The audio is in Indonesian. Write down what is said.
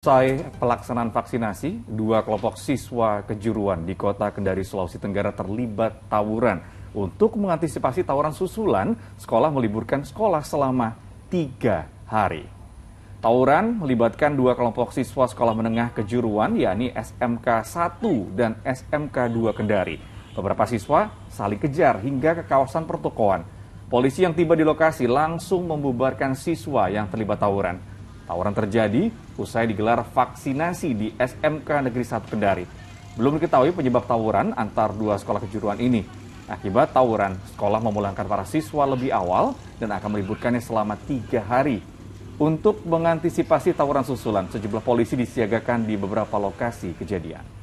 Usai pelaksanaan vaksinasi, dua kelompok siswa kejuruan di kota Kendari, Sulawesi Tenggara terlibat tawuran. Untuk mengantisipasi tawuran susulan, sekolah meliburkan sekolah selama tiga hari. Tawuran melibatkan dua kelompok siswa sekolah menengah kejuruan, yakni SMK 1 dan SMK 2 Kendari. Beberapa siswa saling kejar hingga ke kawasan pertokoan. Polisi yang tiba di lokasi langsung membubarkan siswa yang terlibat tawuran. Tawuran terjadi usai digelar vaksinasi di SMK Negeri 1 Kendari. Belum diketahui penyebab tawuran antar dua sekolah kejuruan ini. Akibat tawuran, sekolah memulangkan para siswa lebih awal dan akan meliburkannya selama tiga hari. Untuk mengantisipasi tawuran susulan, sejumlah polisi disiagakan di beberapa lokasi kejadian.